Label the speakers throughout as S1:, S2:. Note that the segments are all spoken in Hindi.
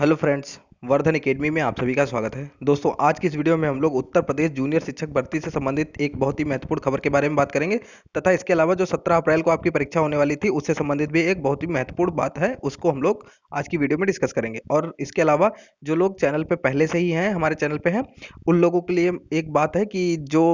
S1: हेलो फ्रेंड्स वर्धन एकेडमी में आप सभी का स्वागत है दोस्तों आज की इस वीडियो में हम लोग उत्तर प्रदेश जूनियर शिक्षक भर्ती से संबंधित एक बहुत ही महत्वपूर्ण खबर के बारे में बात करेंगे तथा इसके अलावा जो 17 अप्रैल को आपकी परीक्षा होने वाली थी उससे संबंधित भी एक बहुत ही महत्वपूर्ण बात है उसको हम लोग आज की वीडियो में डिस्कस करेंगे और इसके अलावा जो लोग चैनल पर पहले से ही हैं हमारे चैनल पर हैं उन लोगों के लिए एक बात है कि जो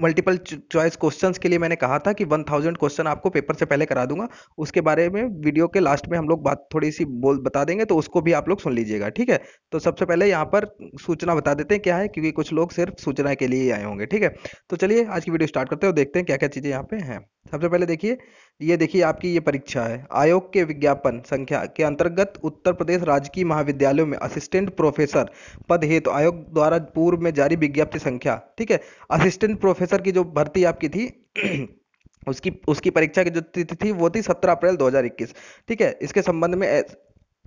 S1: मल्टीपल चॉइस क्वेश्चंस के लिए मैंने कहा था कि 1000 क्वेश्चन आपको पेपर से पहले करा दूंगा उसके बारे में वीडियो के लास्ट में हम लोग बात थोड़ी सी बोल बता देंगे तो उसको भी आप लोग सुन लीजिएगा ठीक है तो सबसे पहले यहाँ पर सूचना बता देते हैं क्या है क्योंकि कुछ लोग सिर्फ सूचना के लिए ही आए होंगे ठीक है तो चलिए आज की वीडियो स्टार्ट करते हैं और देखते हैं क्या क्या चीज़ें यहाँ पे हैं सबसे पहले देखिए ये देखिए आपकी ये परीक्षा है आयोग के विज्ञापन संख्या के अंतर्गत उत्तर प्रदेश राजकीय महाविद्यालयों में असिस्टेंट प्रोफेसर पद हेतु तो आयोग द्वारा पूर्व में जारी विज्ञप्ति संख्या ठीक है असिस्टेंट प्रोफेसर की जो भर्ती आपकी थी उसकी उसकी परीक्षा की जो तिथि थी वो थी सत्रह अप्रैल 2021 ठीक है इसके संबंध में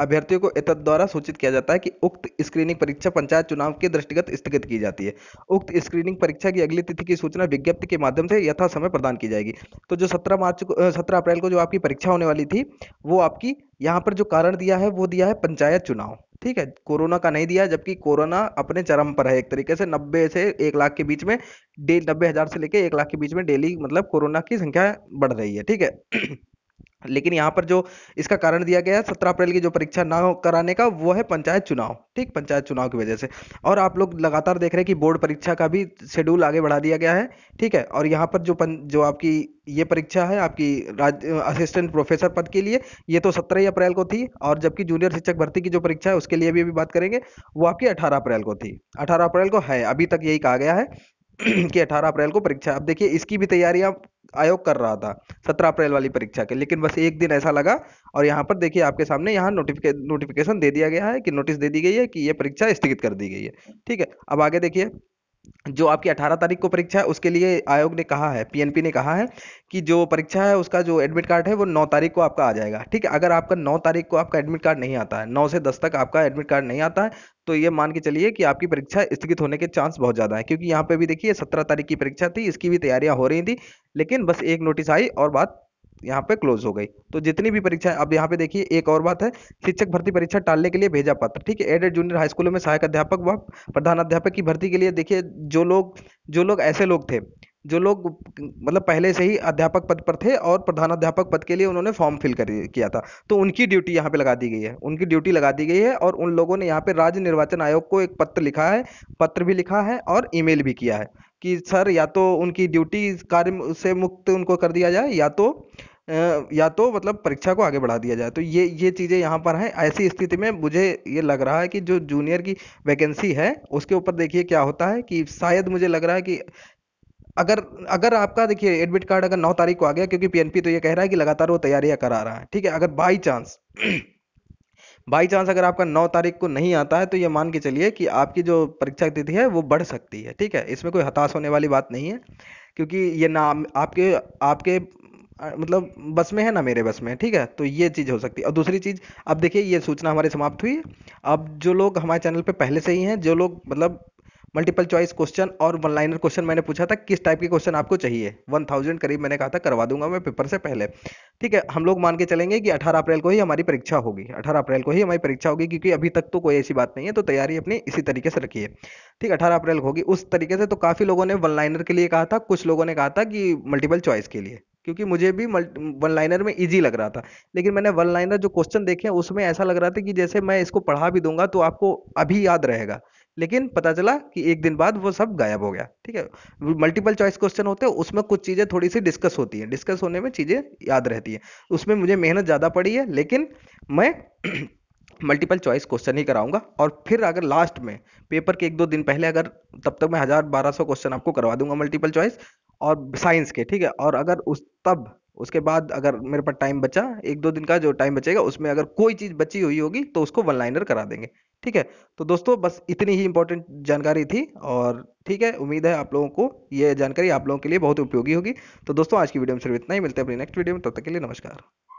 S1: अभ्यर्थियों को एतद द्वारा सूचित किया जाता है कि उक्त स्क्रीनिंग परीक्षा पंचायत चुनाव के दृष्टिगत स्थगित की जाती है उक्त स्क्रीनिंग परीक्षा की अगली तिथि की सूचना विज्ञप्ति के माध्यम से यथा समय प्रदान की जाएगी तो जो सत्रह मार्च को 17 अप्रैल को जो आपकी परीक्षा होने वाली थी वो आपकी यहाँ पर जो कारण दिया है वो दिया है पंचायत चुनाव ठीक है कोरोना का नहीं दिया जबकि कोरोना अपने चरम पर है एक तरीके से नब्बे से एक लाख के बीच में डेली नब्बे हजार से लेके एक लाख के बीच में डेली मतलब कोरोना की संख्या बढ़ रही है ठीक है लेकिन यहाँ पर जो इसका कारण दिया गया है सत्रह अप्रैल की जो परीक्षा ना कराने का वो है पंचायत चुनाव ठीक पंचायत चुनाव की वजह से और आप लोग लगातार देख रहे हैं कि बोर्ड परीक्षा का भी शेड्यूल आगे बढ़ा दिया गया है ठीक है और यहाँ पर जो पन, जो आपकी ये परीक्षा है आपकी राज असिस्टेंट प्रोफेसर पद के लिए ये तो सत्रह ही अप्रैल को थी और जबकि जूनियर शिक्षक भर्ती की जो परीक्षा है उसके लिए भी अभी बात करेंगे वो आपकी अठारह अप्रैल को थी अठारह अप्रैल को है अभी तक यही कहा गया है कि 18 अप्रैल को परीक्षा अब देखिए इसकी भी तैयारियां आयोग कर रहा था सत्रह अप्रैल वाली परीक्षा के लेकिन बस एक दिन ऐसा लगा और यहाँ पर देखिए आपके सामने यहाँ नोटिफिकेशन दे दिया गया है कि नोटिस दे दी गई है कि ये परीक्षा स्थगित कर दी गई है ठीक है अब आगे देखिए जो आपकी 18 तारीख को परीक्षा है उसके लिए आयोग ने कहा है पीएनपी ने कहा है कि जो परीक्षा है उसका जो एडमिट कार्ड है वो 9 तारीख को आपका आ जाएगा ठीक है अगर आपका 9 तारीख को आपका एडमिट कार्ड नहीं आता है 9 से 10 तक आपका एडमिट कार्ड नहीं आता है तो ये मान के चलिए कि आपकी परीक्षा स्थगित होने के चांस बहुत ज़्यादा है क्योंकि यहाँ पर भी देखिए सत्रह तारीख की परीक्षा थी इसकी भी तैयारियाँ हो रही थी लेकिन बस एक नोटिस आई और बात यहाँ पे क्लोज हो गई तो जितनी भी परीक्षा अब यहाँ पे देखिए एक और बात है शिक्षक भर्ती परीक्षा टालने के लिए भेजा पत्र ठीक है एडेड जूनियर हाई स्कूलों में सहायक अध्यापक व प्रधान अध्यापक की भर्ती के लिए देखिए जो लोग जो लोग ऐसे लोग थे जो लोग मतलब पहले से ही अध्यापक पद पर थे और प्रधान अध्यापक पद के लिए उन्होंने फॉर्म फिल कर किया था तो उनकी ड्यूटी यहाँ पे लगा दी गई है उनकी ड्यूटी लगा दी गई है और उन लोगों ने यहाँ पे राज्य निर्वाचन आयोग को एक पत्र लिखा है पत्र भी लिखा है और ईमेल भी किया है कि सर या तो उनकी ड्यूटी कार्य से मुक्त उनको कर दिया जाए या तो या तो मतलब परीक्षा को आगे बढ़ा दिया जाए तो ये ये चीज़ें यहाँ पर हैं ऐसी स्थिति में मुझे ये लग रहा है कि जो जूनियर की वैकेंसी है उसके ऊपर देखिए क्या होता है कि शायद मुझे लग रहा है कि अगर अगर आपका देखिए एडमिट कार्ड अगर नौ तारीख को आ गया क्योंकि पीएनपी तो ये कह रहा है कि लगातार वो तैयारियां करा रहा है ठीक है अगर बाई चांस बाई चांस अगर आपका नौ तारीख को नहीं आता है तो ये मान के चलिए कि आपकी जो परीक्षा तिथि है वो बढ़ सकती है ठीक है इसमें कोई हताश होने वाली बात नहीं है क्योंकि ये नाम आपके आपके मतलब बस में है ना मेरे बस में ठीक है तो ये चीज़ हो सकती है और दूसरी चीज़ अब देखिए ये सूचना हमारी समाप्त हुई है अब जो लोग हमारे चैनल पे पहले से ही हैं जो लोग मतलब मल्टीपल चॉइस क्वेश्चन और वन लाइनर क्वेश्चन मैंने पूछा था किस टाइप के क्वेश्चन आपको चाहिए वन थाउजेंड करीब मैंने कहा था करवा दूंगा मैं पेपर से पहले ठीक है हम लोग मान के चलेंगे कि अठारह अप्रैल को ही हमारी परीक्षा होगी अठारह अप्रैल को ही हमारी परीक्षा होगी क्योंकि अभी तक तो कोई ऐसी बात नहीं है तो तैयारी अपनी इसी तरीके से रखिए ठीक है अठारह अप्रैल को होगी उस तरीके से तो काफ़ी लोगों ने वन लाइनर के लिए कहा था कुछ लोगों ने कहा था कि मल्टीपल चॉइस के लिए क्योंकि मुझे भी वन लाइनर में इजी लग रहा था लेकिन मैंने वन लाइनर जो क्वेश्चन देखे उसमें ऐसा लग रहा था कि जैसे मैं इसको पढ़ा भी दूंगा तो आपको अभी याद रहेगा लेकिन पता चला कि एक दिन बाद वो सब गायब हो गया ठीक है मल्टीपल चॉइस क्वेश्चन होते हैं उसमें कुछ चीज़ें थोड़ी सी डिस्कस होती है डिस्कस होने में चीज़ें याद रहती है उसमें मुझे मेहनत ज़्यादा पड़ी है लेकिन मैं मल्टीपल चॉइस क्वेश्चन ही कराऊंगा और फिर अगर लास्ट में पेपर के एक दो दिन पहले अगर तब तक मैं हज़ार बारह सौ क्वेश्चन आपको करवा दूंगा मल्टीपल चॉइस और साइंस के ठीक है और अगर उस तब उसके बाद अगर मेरे पास टाइम बचा एक दो दिन का जो टाइम बचेगा उसमें अगर कोई चीज़ बची हुई होगी तो उसको वन लाइनर करा देंगे ठीक है तो दोस्तों बस इतनी ही इंपॉर्टेंट जानकारी थी और ठीक है उम्मीद है आप लोगों को यह जानकारी आप लोगों के लिए बहुत उपयोगी होगी तो दोस्तों आज की वीडियो में सिर्फ इतना ही मिलते हैं अपनी नेक्स्ट वीडियो में तब तो तक के लिए नमस्कार